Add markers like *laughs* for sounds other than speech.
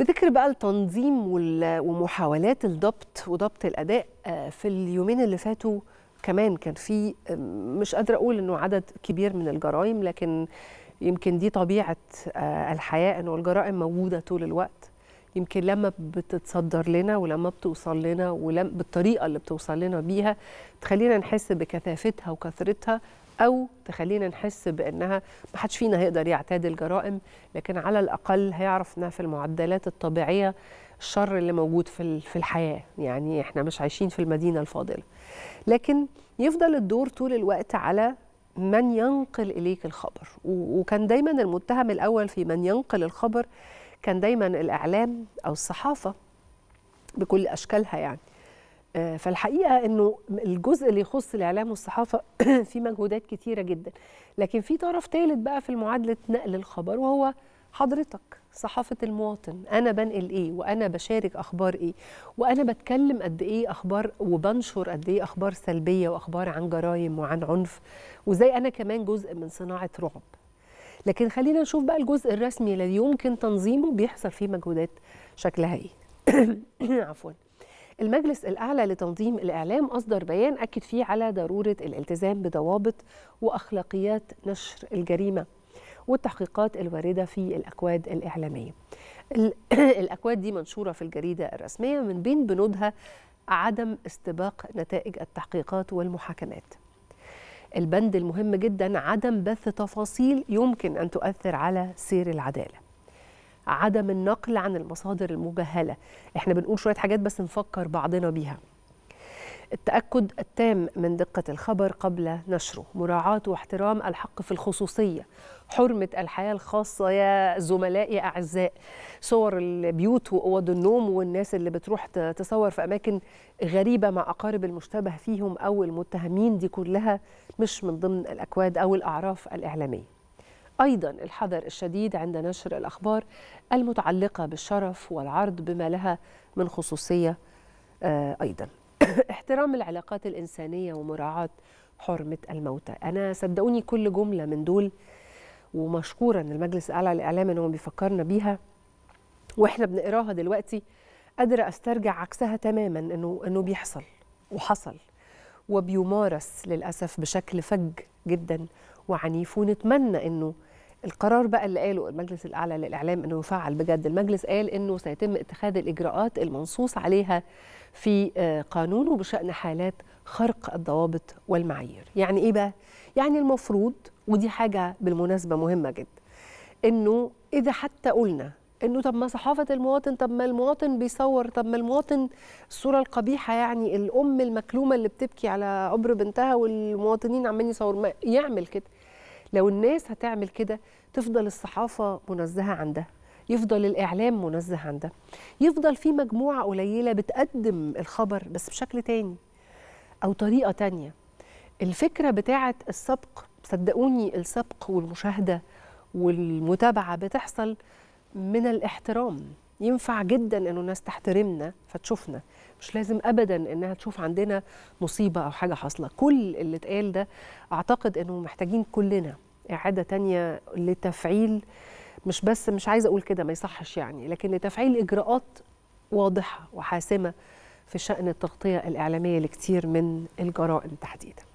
بذكر بقى التنظيم ومحاولات الضبط وضبط الاداء آه، في اليومين اللي فاتوا كمان كان في مش قادره اقول انه عدد كبير من الجرائم لكن يمكن دي طبيعه آه، الحياه انه الجرائم موجوده طول الوقت يمكن لما بتتصدر لنا ولما بتوصل لنا ولم بالطريقه اللي بتوصل لنا بيها تخلينا نحس بكثافتها وكثرتها او تخلينا نحس بانها ما حدش فينا هيقدر يعتاد الجرائم لكن على الاقل هيعرف انها في المعدلات الطبيعيه الشر اللي موجود في في الحياه يعني احنا مش عايشين في المدينه الفاضله لكن يفضل الدور طول الوقت على من ينقل اليك الخبر وكان دايما المتهم الاول في من ينقل الخبر كان دايما الاعلام او الصحافه بكل اشكالها يعني آه، فالحقيقه انه الجزء اللي يخص الاعلام والصحافه *clears throat* في مجهودات كتيره جدا لكن في طرف ثالث بقى في معادله نقل الخبر وهو حضرتك صحافة المواطن أنا بنقل إيه وأنا بشارك أخبار إيه وأنا بتكلم قد إيه أخبار وبنشر قد إيه أخبار سلبية وأخبار عن جرائم وعن عنف وزي أنا كمان جزء من صناعة رعب لكن خلينا نشوف بقى الجزء الرسمي الذي يمكن تنظيمه بيحصل فيه مجهودات شكلها ايه *coughs* عفوا المجلس الأعلى لتنظيم الإعلام أصدر بيان أكد فيه على ضرورة الالتزام بضوابط وأخلاقيات نشر الجريمة والتحقيقات الواردة في الأكواد الإعلامية *coughs* الأكواد دي منشورة في الجريدة الرسمية من بين بنودها عدم استباق نتائج التحقيقات والمحاكمات البند المهم جدا عدم بث تفاصيل يمكن أن تؤثر على سير العدالة عدم النقل عن المصادر المجهلة احنا بنقول شوية حاجات بس نفكر بعضنا بيها التأكد التام من دقة الخبر قبل نشره مراعاة واحترام الحق في الخصوصية حرمة الحياة الخاصة يا زملائي أعزاء صور البيوت وأوض النوم والناس اللي بتروح تصور في أماكن غريبة مع أقارب المشتبه فيهم أو المتهمين دي كلها مش من ضمن الأكواد أو الأعراف الإعلامية ايضا الحذر الشديد عند نشر الاخبار المتعلقه بالشرف والعرض بما لها من خصوصيه آه، ايضا *laughs* احترام العلاقات الإنسانية ومراعاة حرمة الموتى أنا صدقوني كل جملة من دول ومشكورة أن المجلس الأعلى للإعلام أنه بيفكرنا بيها وإحنا بنقراها دلوقتي قادرة أسترجع عكسها تماما أنه أنه بيحصل وحصل وبيمارس للأسف بشكل فج جدا وعنيف ونتمنى أنه القرار بقى اللي قاله المجلس الاعلى للاعلام انه يفعل بجد المجلس قال انه سيتم اتخاذ الاجراءات المنصوص عليها في آه، قانونه بشان حالات خرق الضوابط والمعايير يعني ايه بقى يعني المفروض ودي حاجه بالمناسبه مهمه جدا انه اذا حتى قلنا انه طب ما صحافه المواطن طب ما المواطن بيصور طب ما المواطن الصوره القبيحه يعني الام المكلومه اللي بتبكي على عبر بنتها والمواطنين عمالين يصوروا يعمل كده لو الناس هتعمل كده تفضل الصحافة منزهة عن ده يفضل الإعلام منزه عن ده يفضل في مجموعة قليلة بتقدم الخبر بس بشكل تاني أو طريقة تانية الفكرة بتاعة السبق صدقوني السبق والمشاهدة والمتابعة بتحصل من الاحترام ينفع جدا انه الناس تحترمنا فتشوفنا مش لازم ابدا انها تشوف عندنا مصيبه او حاجه حاصله كل اللي اتقال ده اعتقد انه محتاجين كلنا اعاده تانية لتفعيل مش بس مش عايزه اقول كده ما يصحش يعني لكن لتفعيل اجراءات واضحه وحاسمه في شان التغطيه الاعلاميه لكثير من الجرائم تحديدا